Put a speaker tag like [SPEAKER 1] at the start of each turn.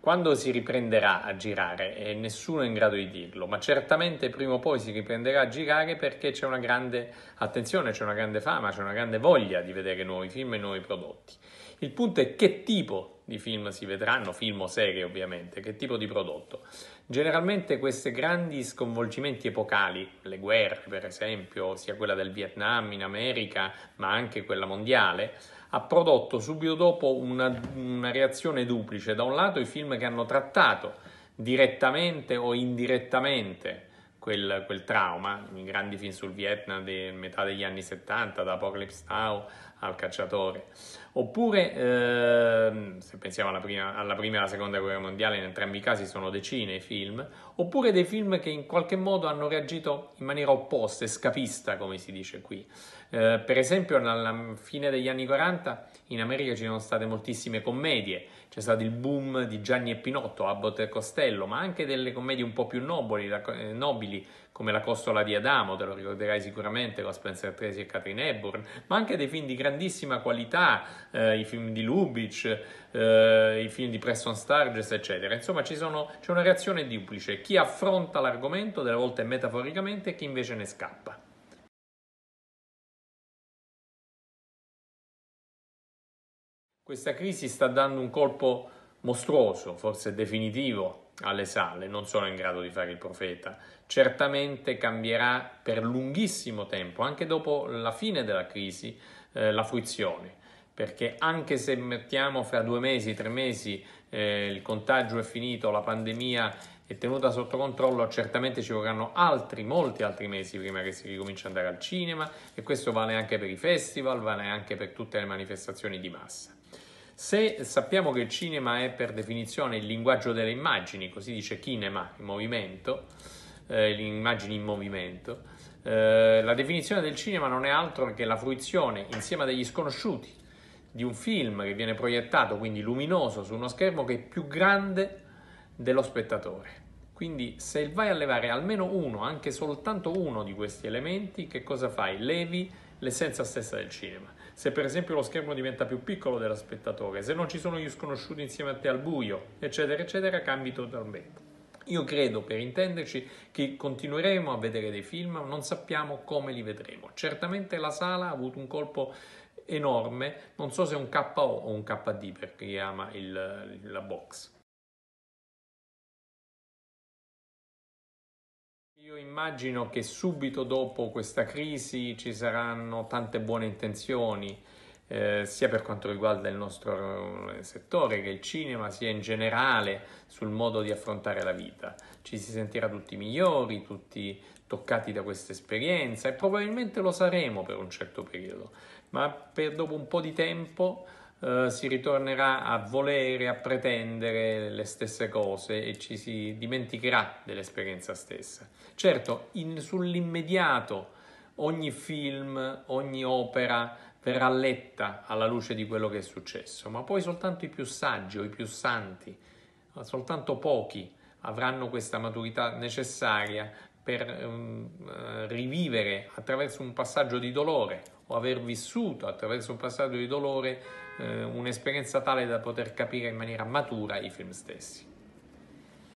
[SPEAKER 1] Quando si riprenderà a girare? E nessuno è in grado di dirlo, ma certamente prima o poi si riprenderà a girare perché c'è una grande attenzione, c'è una grande fama, c'è una grande voglia di vedere nuovi film e nuovi prodotti. Il punto è che tipo di film si vedranno, film o serie ovviamente, che tipo di prodotto. Generalmente questi grandi sconvolgimenti epocali, le guerre per esempio, sia quella del Vietnam in America, ma anche quella mondiale, ha prodotto subito dopo una, una reazione duplice. Da un lato i film che hanno trattato direttamente o indirettamente quel, quel trauma, i grandi film sul Vietnam di metà degli anni 70, da Apocalypse Now al Cacciatore. Oppure, ehm, se pensiamo alla prima, alla prima, e alla seconda guerra mondiale, in entrambi i casi sono decine i film, oppure dei film che in qualche modo hanno reagito in maniera opposta, scapista, come si dice qui. Eh, per esempio, alla fine degli anni 40 in America ci sono state moltissime commedie, c'è stato il boom di Gianni e Pinotto, Abbott e Costello, ma anche delle commedie un po' più nobili, la, eh, nobili stabili, come La costola di Adamo, te lo ricorderai sicuramente, con Spencer Tracy e Catherine Hepburn, ma anche dei film di grandissima qualità, eh, i film di Lubitsch, eh, i film di Preston Sturges, eccetera. Insomma, sono, c'è una reazione duplice, chi affronta l'argomento delle volte metaforicamente e chi invece ne scappa. Questa crisi sta dando un colpo mostruoso, forse definitivo, alle sale non sono in grado di fare il profeta. Certamente cambierà per lunghissimo tempo, anche dopo la fine della crisi, eh, la fruizione, perché anche se mettiamo fra due mesi, tre mesi, eh, il contagio è finito, la pandemia è tenuta sotto controllo, certamente ci vorranno altri, molti altri mesi prima che si ricominci ad andare al cinema e questo vale anche per i festival, vale anche per tutte le manifestazioni di massa. Se sappiamo che il cinema è per definizione il linguaggio delle immagini, così dice cinema, il movimento, eh, le immagini in movimento, eh, la definizione del cinema non è altro che la fruizione insieme degli sconosciuti di un film che viene proiettato, quindi luminoso, su uno schermo che è più grande dello spettatore. Quindi se vai a levare almeno uno, anche soltanto uno di questi elementi, che cosa fai? Levi l'essenza stessa del cinema se per esempio lo schermo diventa più piccolo dello spettatore, se non ci sono gli sconosciuti insieme a te al buio, eccetera, eccetera, cambi totalmente. Io credo, per intenderci, che continueremo a vedere dei film, ma non sappiamo come li vedremo. Certamente la sala ha avuto un colpo enorme, non so se è un KO o un KD per chi ama il, la box Io immagino che subito dopo questa crisi ci saranno tante buone intenzioni, eh, sia per quanto riguarda il nostro eh, settore che il cinema, sia in generale sul modo di affrontare la vita. Ci si sentirà tutti migliori, tutti toccati da questa esperienza e probabilmente lo saremo per un certo periodo, ma per dopo un po' di tempo eh, si ritornerà a volere, a pretendere le stesse cose e ci si dimenticherà dell'esperienza stessa. Certo, in, sull'immediato ogni film, ogni opera verrà letta alla luce di quello che è successo, ma poi soltanto i più saggi o i più santi, soltanto pochi avranno questa maturità necessaria per um, rivivere attraverso un passaggio di dolore o aver vissuto attraverso un passaggio di dolore eh, un'esperienza tale da poter capire in maniera matura i film stessi.